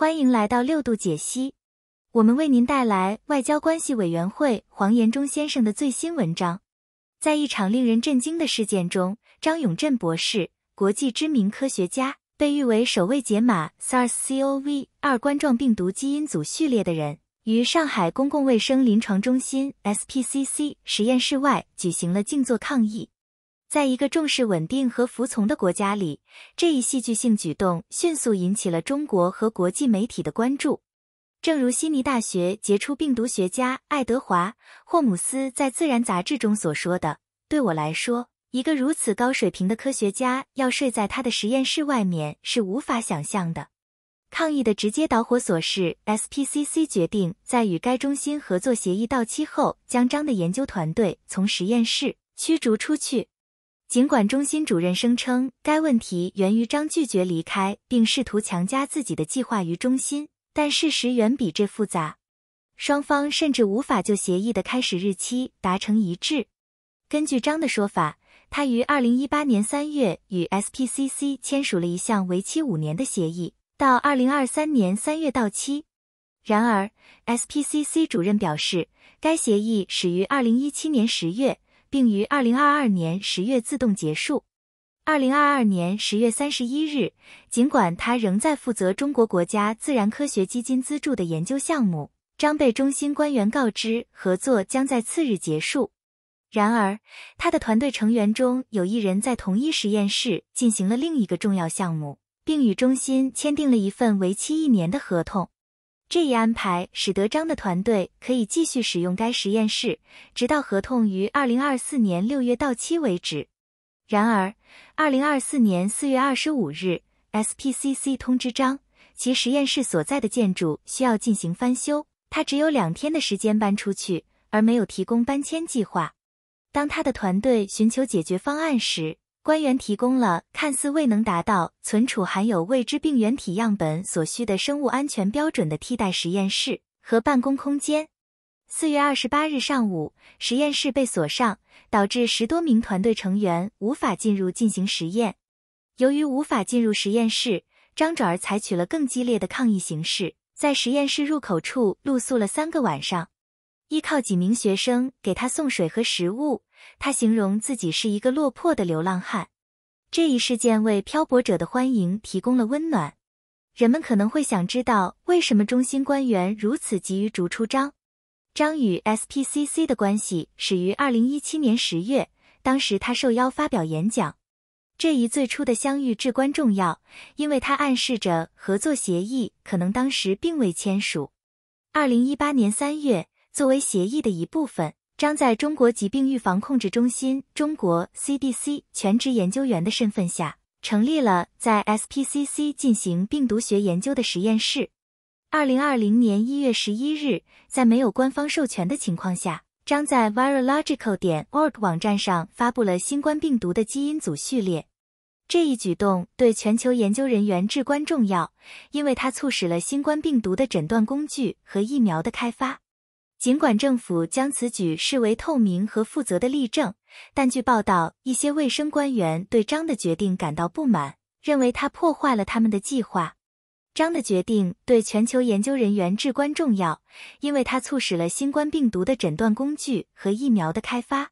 欢迎来到六度解析，我们为您带来外交关系委员会黄延忠先生的最新文章。在一场令人震惊的事件中，张永振博士，国际知名科学家，被誉为首位解码 SARS-CoV-2 冠状病毒基因组序列的人，于上海公共卫生临床中心 SPCC 实验室外举行了静坐抗议。在一个重视稳定和服从的国家里，这一戏剧性举动迅速引起了中国和国际媒体的关注。正如悉尼大学杰出病毒学家爱德华·霍姆斯在《自然》杂志中所说的：“对我来说，一个如此高水平的科学家要睡在他的实验室外面是无法想象的。”抗议的直接导火索是 SPCC 决定在与该中心合作协议到期后，将张的研究团队从实验室驱逐出去。尽管中心主任声称该问题源于张拒绝离开并试图强加自己的计划于中心，但事实远比这复杂。双方甚至无法就协议的开始日期达成一致。根据张的说法，他于二零一八年三月与 SPCC 签署了一项为期五年的协议，到二零二三年三月到期。然而，SPCC 主任表示，该协议始于二零一七年十月。并于二零二二年十月自动结束。二零二二年十月三十一日，尽管他仍在负责中国国家自然科学基金资助的研究项目，张被中心官员告知合作将在次日结束。然而，他的团队成员中有一人在同一实验室进行了另一个重要项目，并与中心签订了一份为期一年的合同。这一安排使得张的团队可以继续使用该实验室，直到合同于二零二四年六月到期为止。然而，二零二四年四月二十五日，SPCC 通知张，其实验室所在的建筑需要进行翻修，他只有两天的时间搬出去，而没有提供搬迁计划。当他的团队寻求解决方案时，官员提供了看似未能达到存储含有未知病原体样本所需的生物安全标准的替代实验室和办公空间。四月二十八日上午，实验室被锁上，导致十多名团队成员无法进入进行实验。由于无法进入实验室，张转儿采取了更激烈的抗议形式，在实验室入口处露宿了三个晚上，依靠几名学生给他送水和食物。他形容自己是一个落魄的流浪汉。这一事件为漂泊者的欢迎提供了温暖。人们可能会想知道，为什么中心官员如此急于逐出张？张与 SPCC 的关系始于2017年10月，当时他受邀发表演讲。这一最初的相遇至关重要，因为它暗示着合作协议可能当时并未签署。2018年3月，作为协议的一部分。张在中国疾病预防控制中心（中国 CDC） 全职研究员的身份下，成立了在 SPCC 进行病毒学研究的实验室。二零二零年一月十一日，在没有官方授权的情况下，张在 Virological 点 org 网站上发布了新冠病毒的基因组序列。这一举动对全球研究人员至关重要，因为它促使了新冠病毒的诊断工具和疫苗的开发。尽管政府将此举视为透明和负责的例证，但据报道，一些卫生官员对张的决定感到不满，认为他破坏了他们的计划。张的决定对全球研究人员至关重要，因为它促使了新冠病毒的诊断工具和疫苗的开发。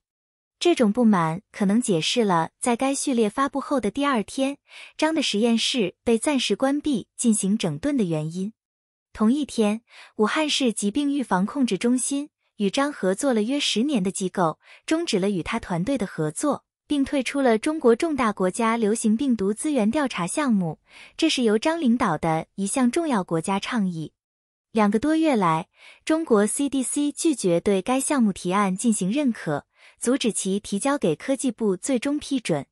这种不满可能解释了在该序列发布后的第二天，张的实验室被暂时关闭进行整顿的原因。同一天，武汉市疾病预防控制中心与张合作了约十年的机构终止了与他团队的合作，并退出了中国重大国家流行病毒资源调查项目，这是由张领导的一项重要国家倡议。两个多月来，中国 CDC 拒绝对该项目提案进行认可，阻止其提交给科技部最终批准。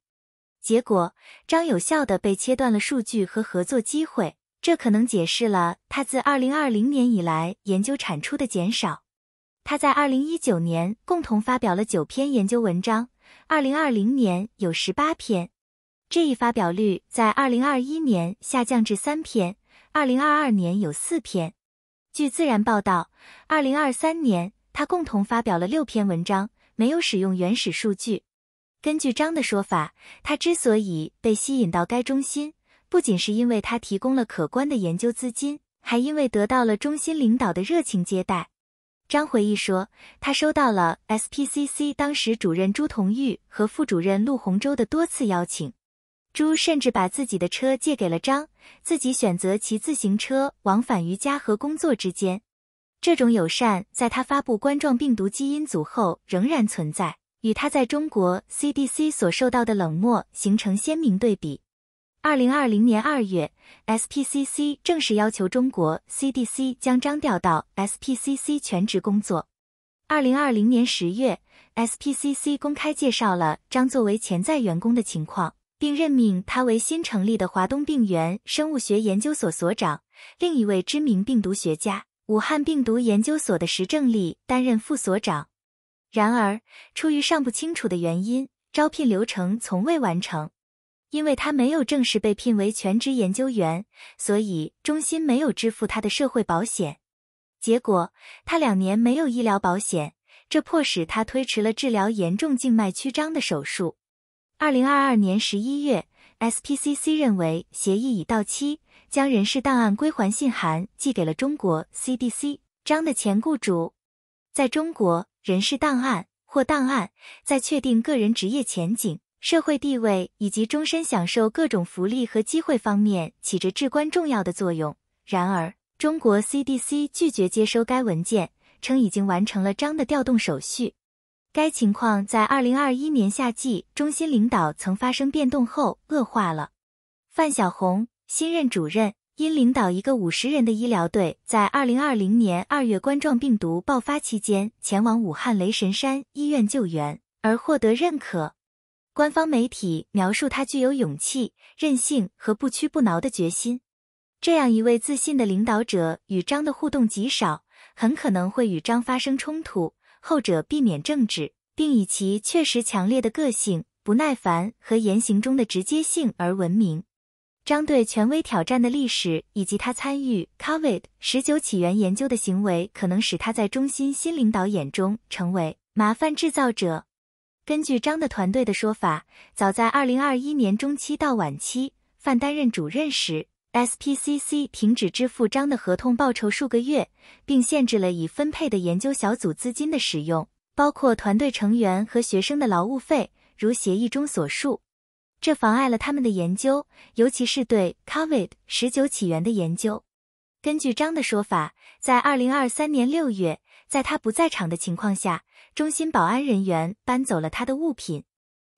结果，张有效的被切断了数据和合作机会。这可能解释了他自2020年以来研究产出的减少。他在2019年共同发表了九篇研究文章，2020年有十八篇，这一发表率在2021年下降至三篇，2022年有四篇。据《自然》报道，2023年他共同发表了六篇文章，没有使用原始数据。根据张的说法，他之所以被吸引到该中心。不仅是因为他提供了可观的研究资金，还因为得到了中心领导的热情接待。张回忆说，他收到了 SPCC 当时主任朱同玉和副主任陆鸿洲的多次邀请，朱甚至把自己的车借给了张，自己选择骑自行车往返于家和工作之间。这种友善在他发布冠状病毒基因组后仍然存在，与他在中国 CDC 所受到的冷漠形成鲜明对比。二零二零年二月，SPCC 正式要求中国 CDC 将张调到 SPCC 全职工作。二零二零年十月，SPCC 公开介绍了张作为潜在员工的情况，并任命他为新成立的华东病原生物学研究所所长。另一位知名病毒学家武汉病毒研究所的石正丽担任副所长。然而，出于尚不清楚的原因，招聘流程从未完成。因为他没有正式被聘为全职研究员，所以中心没有支付他的社会保险。结果，他两年没有医疗保险，这迫使他推迟了治疗严重静脉曲张的手术。二零二二年十一月，S P C C 认为协议已到期，将人事档案归还信函寄给了中国 C D C 张的前雇主。在中国，人事档案或档案在确定个人职业前景。社会地位以及终身享受各种福利和机会方面起着至关重要的作用。然而，中国 CDC 拒绝接收该文件，称已经完成了张的调动手续。该情况在2021年夏季中心领导曾发生变动后恶化了。范小红新任主任因领导一个五十人的医疗队在2020年2月冠状病毒爆发期间前往武汉雷神山医院救援而获得认可。官方媒体描述他具有勇气、韧性和不屈不挠的决心。这样一位自信的领导者与张的互动极少，很可能会与张发生冲突。后者避免政治，并以其确实强烈的个性、不耐烦和言行中的直接性而闻名。张对权威挑战的历史以及他参与 COVID 十九起源研究的行为，可能使他在中心新领导眼中成为麻烦制造者。根据张的团队的说法，早在2021年中期到晚期，范担任主任时，SPCC 停止支付张的合同报酬数个月，并限制了已分配的研究小组资金的使用，包括团队成员和学生的劳务费，如协议中所述。这妨碍了他们的研究，尤其是对 COVID-19 起源的研究。根据张的说法，在2023年6月，在他不在场的情况下。中心保安人员搬走了他的物品。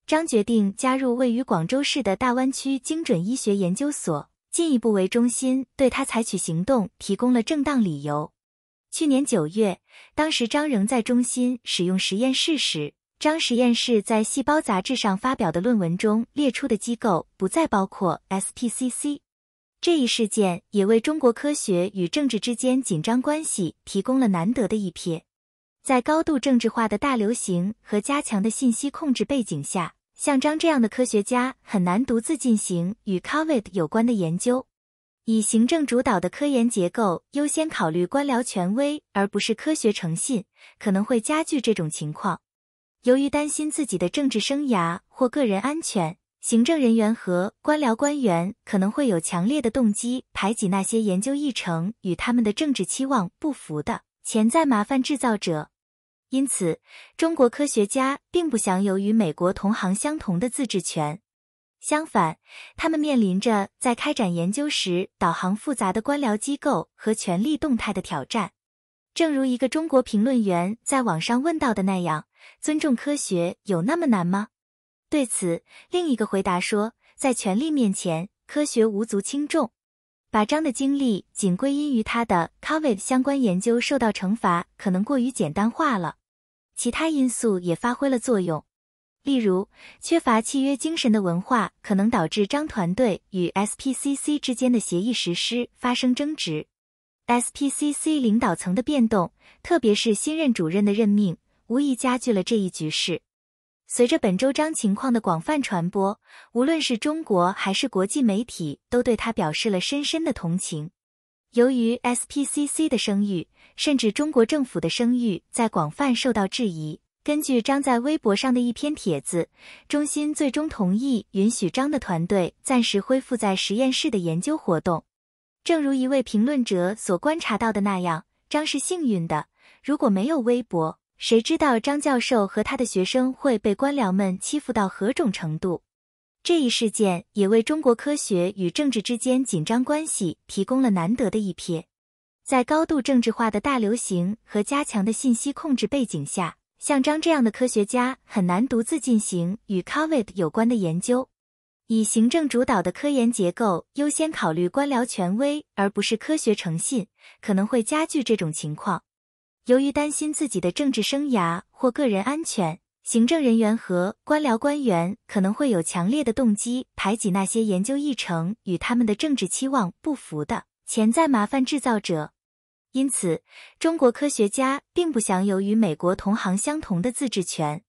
张决定加入位于广州市的大湾区精准医学研究所，进一步为中心对他采取行动提供了正当理由。去年九月，当时张仍在中心使用实验室时，张实验室在《细胞》杂志上发表的论文中列出的机构不再包括 s p c c 这一事件也为中国科学与政治之间紧张关系提供了难得的一瞥。在高度政治化的大流行和加强的信息控制背景下，像张这样的科学家很难独自进行与 COVID 有关的研究。以行政主导的科研结构优先考虑官僚权威而不是科学诚信，可能会加剧这种情况。由于担心自己的政治生涯或个人安全，行政人员和官僚官员可能会有强烈的动机排挤那些研究议程与他们的政治期望不符的潜在麻烦制造者。因此，中国科学家并不享有与美国同行相同的自治权。相反，他们面临着在开展研究时导航复杂的官僚机构和权力动态的挑战。正如一个中国评论员在网上问到的那样：“尊重科学有那么难吗？”对此，另一个回答说：“在权力面前，科学无足轻重。”把张的经历仅归因于他的 COVID 相关研究受到惩罚，可能过于简单化了。其他因素也发挥了作用，例如缺乏契约精神的文化可能导致张团队与 S P C C 之间的协议实施发生争执。S P C C 领导层的变动，特别是新任主任的任命，无疑加剧了这一局势。随着本周张情况的广泛传播，无论是中国还是国际媒体，都对他表示了深深的同情。由于 SPCC 的声誉，甚至中国政府的声誉在广泛受到质疑。根据张在微博上的一篇帖子，中心最终同意允许张的团队暂时恢复在实验室的研究活动。正如一位评论者所观察到的那样，张是幸运的，如果没有微博。谁知道张教授和他的学生会被官僚们欺负到何种程度？这一事件也为中国科学与政治之间紧张关系提供了难得的一瞥。在高度政治化的大流行和加强的信息控制背景下，像张这样的科学家很难独自进行与 COVID 有关的研究。以行政主导的科研结构优先考虑官僚权威而不是科学诚信，可能会加剧这种情况。由于担心自己的政治生涯或个人安全，行政人员和官僚官员可能会有强烈的动机排挤那些研究议程与他们的政治期望不符的潜在麻烦制造者。因此，中国科学家并不享有与美国同行相同的自治权。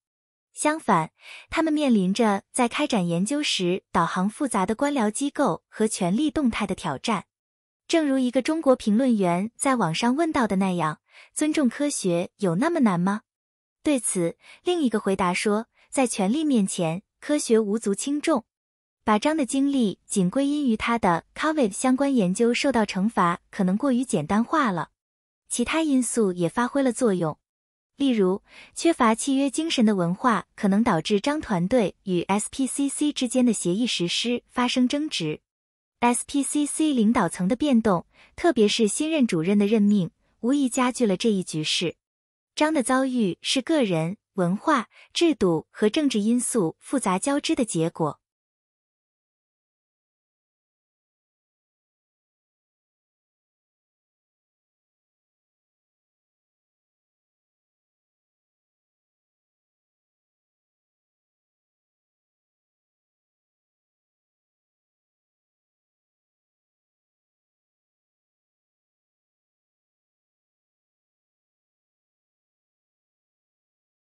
相反，他们面临着在开展研究时导航复杂的官僚机构和权力动态的挑战。正如一个中国评论员在网上问到的那样。尊重科学有那么难吗？对此，另一个回答说，在权力面前，科学无足轻重。把张的经历仅归因于他的 COVID 相关研究受到惩罚，可能过于简单化了。其他因素也发挥了作用，例如缺乏契约精神的文化可能导致张团队与 S P C C 之间的协议实施发生争执。S P C C 领导层的变动，特别是新任主任的任命。无疑加剧了这一局势。张的遭遇是个人、文化、制度和政治因素复杂交织的结果。